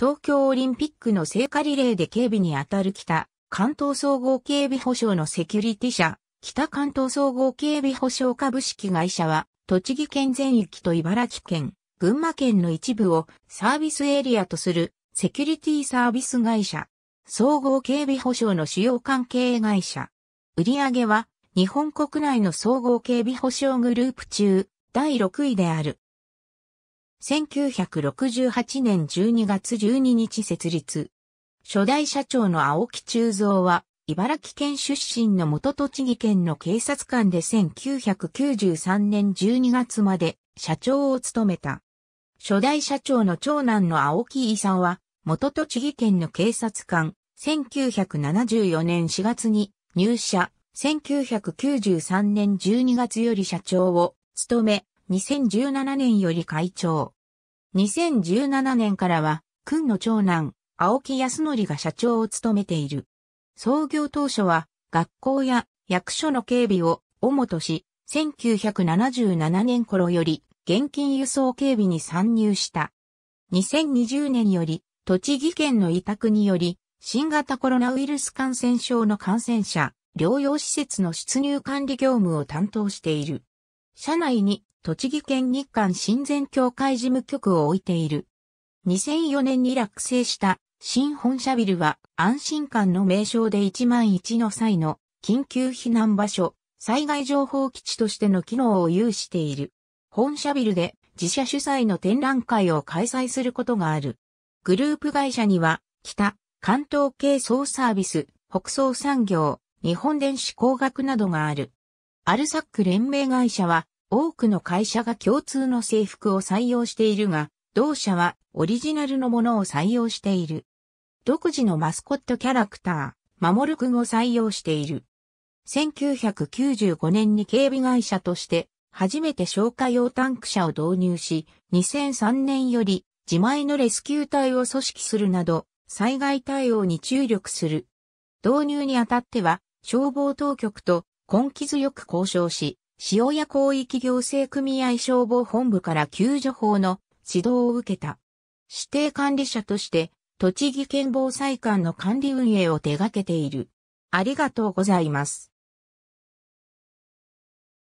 東京オリンピックの聖火リレーで警備に当たる北関東総合警備保障のセキュリティ社、北関東総合警備保障株式会社は、栃木県全域と茨城県、群馬県の一部をサービスエリアとするセキュリティサービス会社、総合警備保障の主要関係会社。売上は日本国内の総合警備保障グループ中第6位である。1968年12月12日設立。初代社長の青木中蔵は、茨城県出身の元栃木県の警察官で1993年12月まで社長を務めた。初代社長の長男の青木佐は、元栃木県の警察官、1974年4月に入社、1993年12月より社長を務め、2017年より会長。2017年からは、君の長男、青木康則が社長を務めている。創業当初は、学校や役所の警備を主とし、1977年頃より、現金輸送警備に参入した。2020年より、栃木県の委託により、新型コロナウイルス感染症の感染者、療養施設の出入管理業務を担当している。社内に栃木県日韓親善協会事務局を置いている。2004年に落成した新本社ビルは安心感の名称で1万1の際の緊急避難場所、災害情報基地としての機能を有している。本社ビルで自社主催の展覧会を開催することがある。グループ会社には、北、関東系総サービス、北総産業、日本電子工学などがある。アルサック連盟会社は、多くの会社が共通の制服を採用しているが、同社はオリジナルのものを採用している。独自のマスコットキャラクター、マモくんを採用している。1995年に警備会社として初めて消火用タンク車を導入し、2003年より自前のレスキュー隊を組織するなど、災害対応に注力する。導入にあたっては、消防当局と根気強く交渉し、塩屋広域行政組合消防本部から救助法の指導を受けた。指定管理者として、栃木県防災館の管理運営を手掛けている。ありがとうございます。